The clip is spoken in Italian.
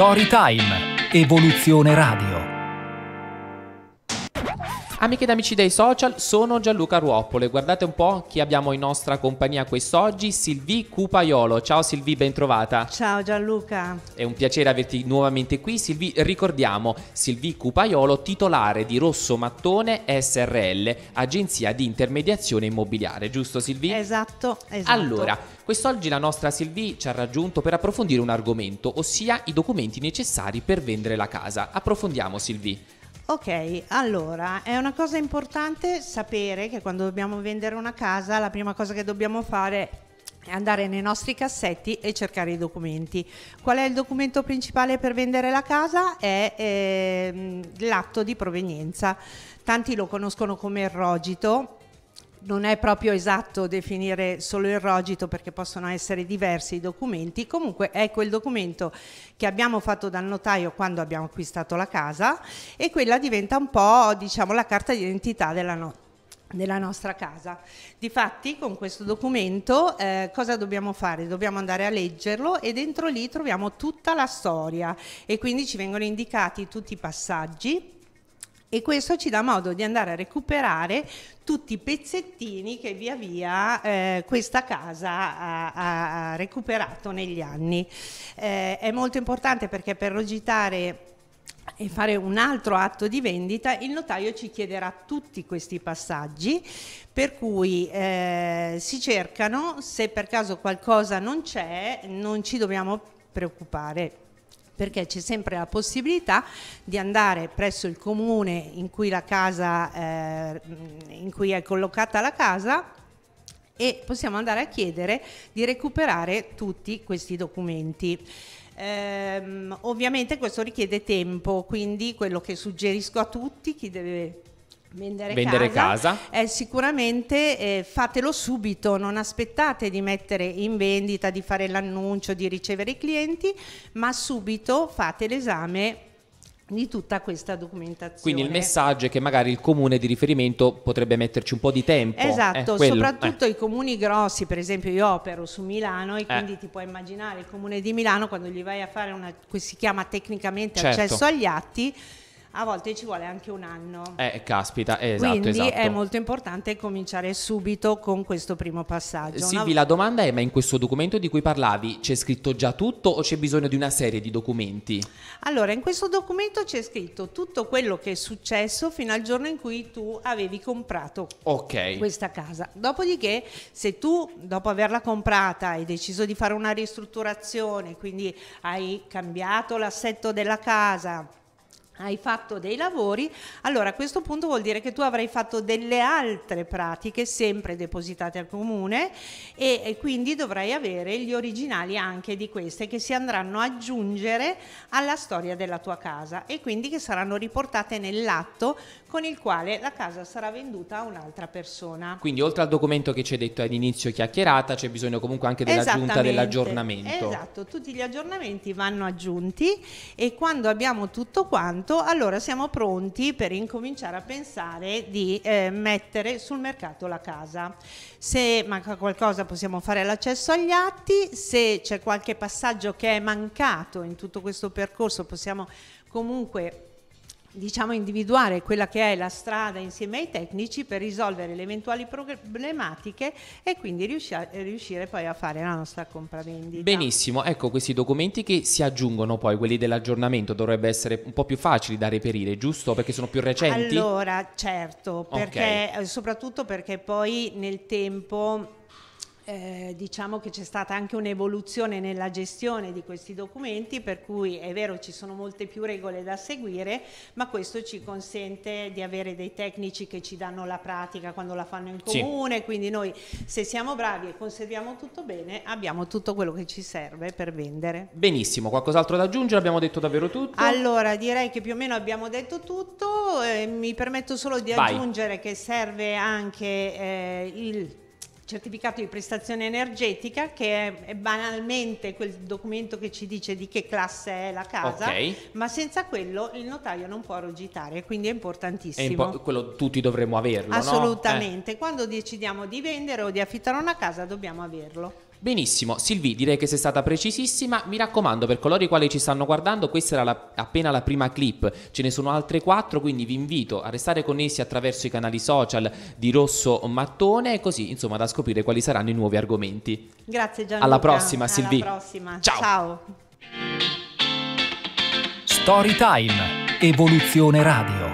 Storytime, Evoluzione Radio. Amiche ed amici dei social, sono Gianluca Ruoppole. Guardate un po' chi abbiamo in nostra compagnia quest'oggi, Silvi Cupaiolo. Ciao Silvi, bentrovata. Ciao Gianluca. È un piacere averti nuovamente qui. Silvi, ricordiamo, Silvi Cupaiolo, titolare di Rosso Mattone SRL, agenzia di intermediazione immobiliare, giusto Silvi? Esatto, esatto. Allora, quest'oggi la nostra Silvi ci ha raggiunto per approfondire un argomento, ossia i documenti necessari per vendere la casa. Approfondiamo Silvi. Ok, allora è una cosa importante sapere che quando dobbiamo vendere una casa la prima cosa che dobbiamo fare è andare nei nostri cassetti e cercare i documenti. Qual è il documento principale per vendere la casa? È ehm, l'atto di provenienza. Tanti lo conoscono come il rogito, non è proprio esatto definire solo il rogito perché possono essere diversi i documenti, comunque è quel documento che abbiamo fatto dal notaio quando abbiamo acquistato la casa e quella diventa un po' diciamo, la carta d'identità della notte della nostra casa. Difatti con questo documento eh, cosa dobbiamo fare? Dobbiamo andare a leggerlo e dentro lì troviamo tutta la storia e quindi ci vengono indicati tutti i passaggi e questo ci dà modo di andare a recuperare tutti i pezzettini che via via eh, questa casa ha, ha, recuperato negli anni. Eh, è molto importante perché per logitare e fare un altro atto di vendita, il notaio ci chiederà tutti questi passaggi, per cui eh, si cercano, se per caso qualcosa non c'è, non ci dobbiamo preoccupare perché c'è sempre la possibilità di andare presso il comune in cui, la casa, eh, in cui è collocata la casa e possiamo andare a chiedere di recuperare tutti questi documenti. Ehm, ovviamente questo richiede tempo, quindi quello che suggerisco a tutti, chi deve Vendere, vendere, casa, casa. Eh, sicuramente eh, fatelo subito, non aspettate di mettere in vendita, di fare l'annuncio, di ricevere i clienti, ma subito fate l'esame di tutta questa documentazione. Quindi il messaggio è che magari il comune di riferimento potrebbe metterci un po' di tempo. Esatto, eh, soprattutto eh. i comuni grossi, per esempio io opero su Milano e eh. quindi eh. ti puoi immaginare il comune di Milano quando gli vai a fare una si chiama tecnicamente certo. accesso agli atti a volte ci vuole anche un anno. Eh, caspita, esatto. Quindi esatto. è molto importante cominciare subito con questo primo passaggio. Silvi, una... la domanda è: ma in questo documento di cui parlavi c'è scritto già tutto o c'è bisogno di una serie di documenti? Allora, in questo documento c'è scritto tutto quello che è successo fino al giorno in cui tu avevi comprato okay. questa casa. Dopodiché, se tu dopo averla comprata hai deciso di fare una ristrutturazione, quindi hai cambiato l'assetto della casa hai fatto dei lavori, allora a questo punto vuol dire che tu avrai fatto delle altre pratiche sempre depositate al comune e, e, quindi dovrai avere gli originali anche di queste che si andranno ad aggiungere alla storia della tua casa e quindi che saranno riportate nell'atto con il quale la casa sarà venduta a un'altra persona. Quindi oltre al documento che ci hai detto all'inizio chiacchierata c'è bisogno comunque anche dell'aggiunta dell'aggiornamento. Esatto, tutti gli aggiornamenti vanno aggiunti e quando abbiamo tutto quanto fatto, allora siamo pronti per incominciare a pensare di eh, mettere sul mercato la casa. Se manca qualcosa possiamo fare l'accesso agli atti, se c'è qualche passaggio che è mancato in tutto questo percorso possiamo comunque diciamo, individuare quella che è la strada insieme ai tecnici per risolvere le eventuali problematiche e quindi eh, riuscire poi a fare la nostra compravendita. Benissimo, ecco questi documenti che si aggiungono poi, quelli dell'aggiornamento dovrebbe essere un po' più facili da reperire, giusto? Perché sono più recenti? Allora, certo, perché, okay. Eh, soprattutto perché poi nel tempo eh, diciamo che c'è stata anche un'evoluzione nella gestione di questi documenti, per cui è vero ci sono molte più regole da seguire, ma questo ci consente di avere dei tecnici che ci danno la pratica quando la fanno in comune, sì. quindi noi se siamo bravi e conserviamo tutto bene abbiamo tutto quello che ci serve per vendere. Benissimo, qualcos'altro da aggiungere? Abbiamo detto davvero tutto? Allora direi che più o meno abbiamo detto tutto, eh, mi permetto solo di Vai. aggiungere che serve anche eh, il certificato di prestazione energetica che è banalmente quel documento che ci dice di che classe è la casa, okay. ma senza quello il notaio non può rogitare, quindi è importantissimo. È impo- quello tutti dovremmo averlo. Assolutamente, no? eh. quando decidiamo di vendere o di affittare una casa dobbiamo averlo. Benissimo, Silvi, direi che sei stata precisissima. Mi raccomando, per coloro i quali ci stanno guardando, questa era la, appena la prima clip, ce ne sono altre quattro, quindi vi invito a restare connessi attraverso i canali social di Rosso Mattone, così insomma da scoprire quali saranno i nuovi argomenti. Grazie Gianluca. Alla prossima Silvi. Alla prossima. Ciao. Ciao. Storytime, Evoluzione Radio.